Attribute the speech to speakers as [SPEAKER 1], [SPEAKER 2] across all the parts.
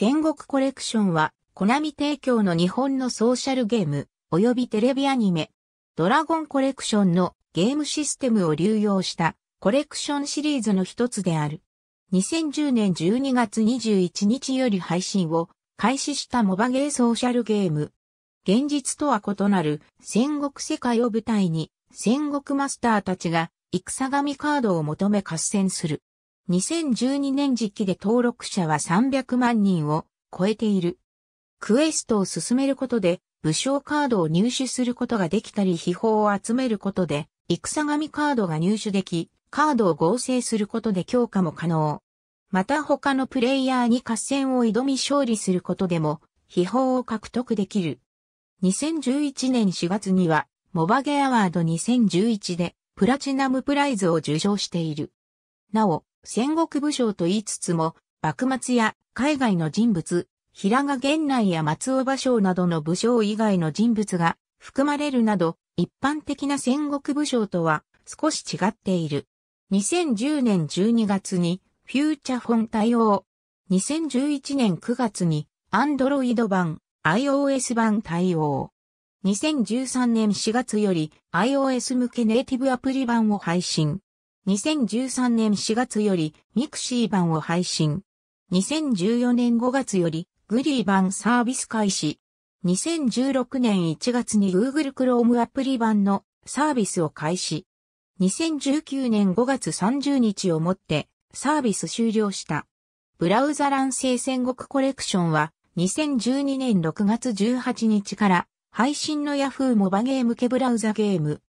[SPEAKER 1] 戦国コレクションは、コナミ提供の日本のソーシャルゲーム、及びテレビアニメ、ドラゴンコレクションのゲームシステムを流用したコレクションシリーズの一つである。2010年12月21日より配信を開始したモバゲーソーシャルゲーム。現実とは異なる戦国世界を舞台に戦国マスターたちが戦神カードを求め合戦する。2012年時期で登録者は300万人を超えている。クエストを進めることで、武将カードを入手することができたり秘宝を集めることで、戦神カードが入手でき、カードを合成することで強化も可能。また他のプレイヤーに合戦を挑み勝利することでも、秘宝を獲得できる。2011年4月には、モバゲアワード2011で、プラチナムプライズを受賞している。なお、戦国武将と言いつつも、幕末や海外の人物、平賀源内や松尾芭蕉などの武将以外の人物が含まれるなど、一般的な戦国武将とは少し違っている。2010年12月にフューチャフォン対応。2011年9月にアンドロイド版、iOS 版対応。2013年4月より iOS 向けネイティブアプリ版を配信。2013年4月よりミクシー版を配信。2014年5月よりグリー版サービス開始。2016年1月に Google Chrome アプリ版のサービスを開始。2019年5月30日をもってサービス終了した。ブラウザ乱世戦国コレクションは2012年6月18日から配信の Yahoo モバゲーム系ブラウザゲーム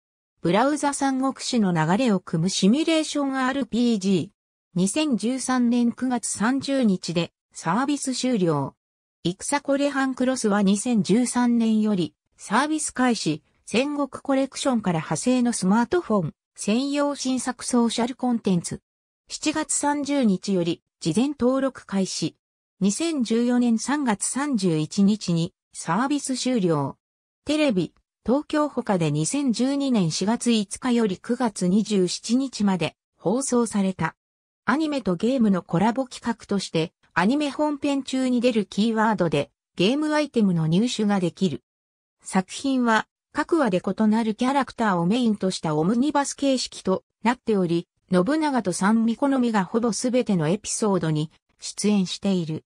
[SPEAKER 1] ブラウザ三国志の流れを組むシミュレーション RPG。2013年9月30日でサービス終了。イクサコレハンクロスは2013年よりサービス開始、戦国コレクションから派生のスマートフォン専用新作ソーシャルコンテンツ。7月30日より事前登録開始。2014年3月31日にサービス終了。テレビ、東京他で2012年4月5日より9月27日まで放送された。アニメとゲームのコラボ企画として、アニメ本編中に出るキーワードで、ゲームアイテムの入手ができる。作品は、各話で異なるキャラクターをメインとしたオムニバス形式となっており、信長と三味好みがほぼすべてのエピソードに出演している。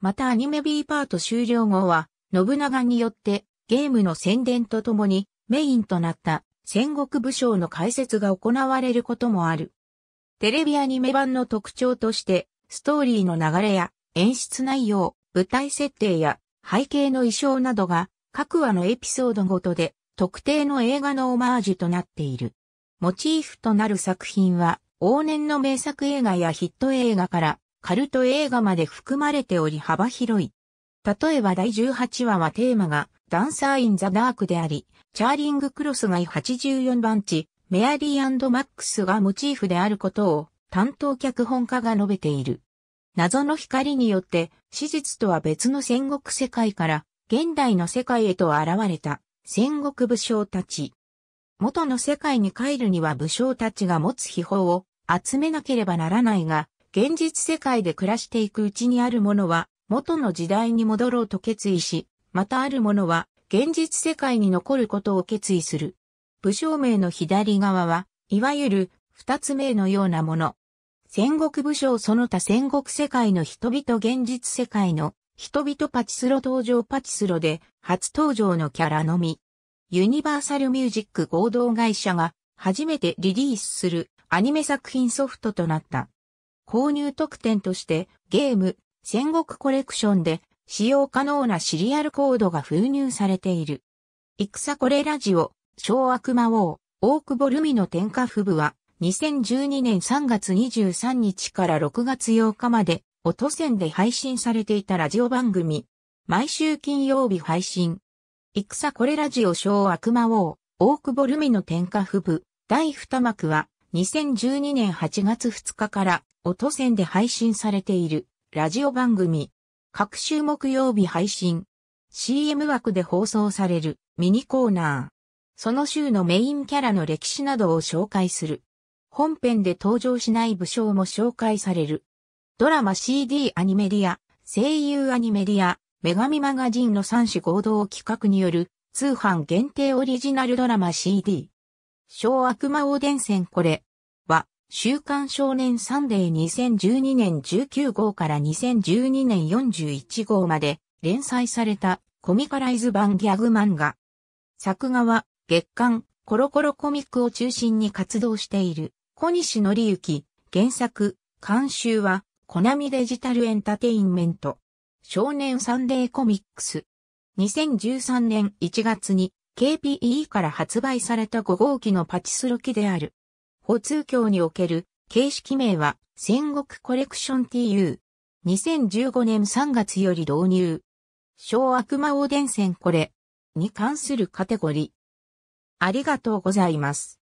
[SPEAKER 1] またアニメ B パート終了後は、信長によってゲームの宣伝とともにメインとなった戦国武将の解説が行われることもある。テレビアニメ版の特徴として、ストーリーの流れや演出内容、舞台設定や背景の衣装などが各話のエピソードごとで特定の映画のオマージュとなっている。モチーフとなる作品は往年の名作映画やヒット映画からカルト映画まで含まれており幅広い。例えば第18話はテーマがダンサー・イン・ザ・ダークであり、チャーリング・クロスが84番地、メアリーマックスがモチーフであることを担当脚本家が述べている。謎の光によって史実とは別の戦国世界から現代の世界へと現れた戦国武将たち。元の世界に帰るには武将たちが持つ秘宝を集めなければならないが、現実世界で暮らしていくうちにあるものは元の時代に戻ろうと決意し、またある者は、現実世界に残ることを決意する。武将名の左側は、いわゆる、二つ名のようなもの。戦国武将その他戦国世界の人々現実世界の人々パチスロ登場パチスロで初登場のキャラのみ。ユニバーサルミュージック合同会社が初めてリリースするアニメ作品ソフトとなった。購入特典としてゲーム戦国コレクションで使用可能なシリアルコードが封入されている。戦これラジオ、小悪魔王、大久保ルミの天下不部は、2012年3月23日から6月8日まで、音線で配信されていたラジオ番組。毎週金曜日配信。戦これラジオ小悪魔王、大久保ルミの天下不部、第二幕は、2012年8月2日から、音線で配信されている、ラジオ番組。各週木曜日配信。CM 枠で放送されるミニコーナー。その週のメインキャラの歴史などを紹介する。本編で登場しない武将も紹介される。ドラマ CD アニメリア、声優アニメリア、女神マガジンの3種合同企画による通販限定オリジナルドラマ CD。小悪魔王伝戦これ、週刊少年サンデー2012年19号から2012年41号まで連載されたコミカライズ版ギャグ漫画。作画は月刊コロコロコミックを中心に活動している小西則之原作監修はコナミデジタルエンタテインメント少年サンデーコミックス2013年1月に KPE から発売された5号機のパチスロ機である歩通橋における形式名は戦国コレクション TU。2015年3月より導入。小悪魔王伝線これに関するカテゴリー。ありがとうございます。